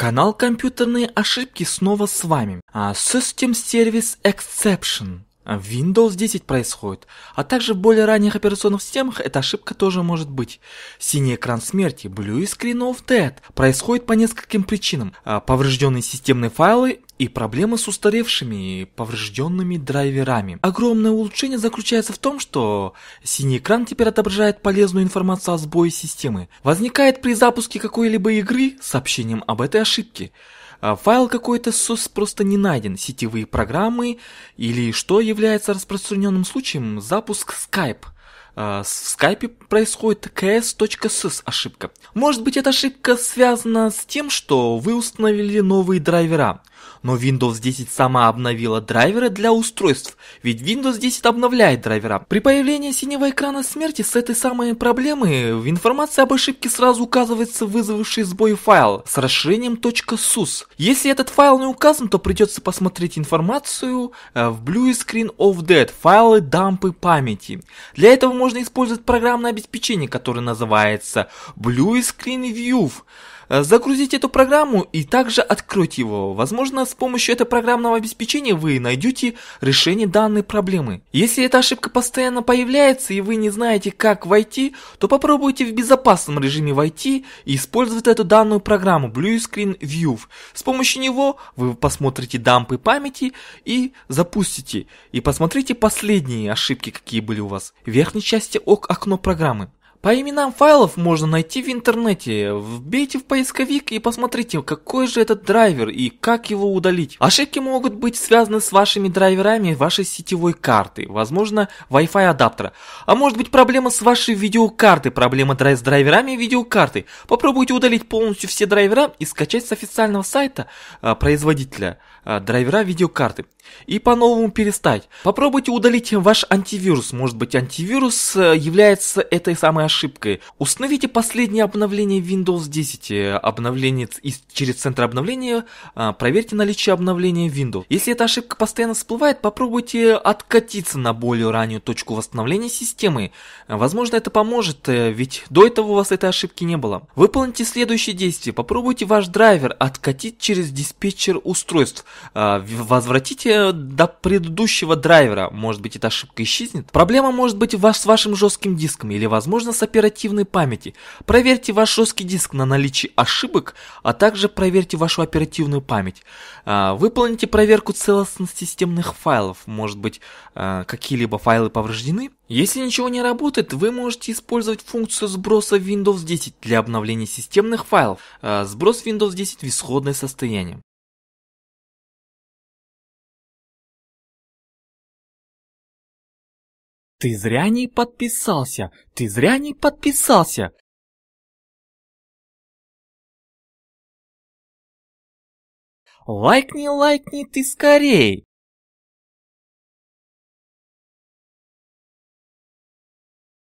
Канал «Компьютерные ошибки» снова с вами. А, System Service Exception в а Windows 10 происходит, а также в более ранних операционных системах эта ошибка тоже может быть. Синий экран смерти, Blue Screen of Death, происходит по нескольким причинам. А, поврежденные системные файлы и проблемы с устаревшими и поврежденными драйверами. Огромное улучшение заключается в том, что синий экран теперь отображает полезную информацию о сбое системы. Возникает при запуске какой-либо игры сообщением об этой ошибке. А файл какой-то сос просто не найден, сетевые программы или что является распространенным случаем, запуск Skype. А, в скайпе происходит ks.sys ошибка. Может быть эта ошибка связана с тем, что вы установили новые драйвера. Но Windows 10 сама обновила драйверы для устройств, ведь Windows 10 обновляет драйвера. При появлении синего экрана смерти с этой самой проблемы в информации об ошибке сразу указывается вызвавший сбой файл с расширением .sus. Если этот файл не указан, то придется посмотреть информацию э, в Blue Screen of Dead, файлы дампы памяти. Для этого можно можно использовать программное обеспечение, которое называется Blue Screen View. Э, загрузить эту программу и также открыть его. Возможно, с помощью этого программного обеспечения вы найдете решение данной проблемы. Если эта ошибка постоянно появляется и вы не знаете, как войти, то попробуйте в безопасном режиме войти и использовать эту данную программу Blue Screen View. С помощью него вы посмотрите дампы памяти и запустите. И посмотрите последние ошибки, какие были у вас в верхней части ок окно программы. По именам файлов можно найти в интернете. Вбейте в поисковик и посмотрите, какой же этот драйвер и как его удалить. Ошибки могут быть связаны с вашими драйверами вашей сетевой карты, возможно, Wi-Fi адаптера. А может быть проблема с вашей видеокарты, проблема с драйверами видеокарты. Попробуйте удалить полностью все драйвера и скачать с официального сайта а, производителя а, драйвера видеокарты и по-новому перестать. Попробуйте удалить ваш антивирус. Может быть антивирус э, является этой самой ошибкой. Установите последнее обновление Windows 10. Э, обновление из через центр обновления а, проверьте наличие обновления Windows. Если эта ошибка постоянно всплывает, попробуйте откатиться на более раннюю точку восстановления системы. Возможно это поможет, э, ведь до этого у вас этой ошибки не было. Выполните следующее действие. Попробуйте ваш драйвер откатить через диспетчер устройств. А, возвратите Ждите до предыдущего драйвера, может быть эта ошибка исчезнет. Проблема может быть ваш, с вашим жестким диском или возможно с оперативной памяти. Проверьте ваш жесткий диск на наличие ошибок, а также проверьте вашу оперативную память. А, выполните проверку целостности системных файлов, может быть а, какие-либо файлы повреждены. Если ничего не работает, вы можете использовать функцию сброса Windows 10 для обновления системных файлов. А, сброс Windows 10 в исходное состояние. Ты зря не подписался, ты зря не подписался. Лайкни, лайкни ты скорей.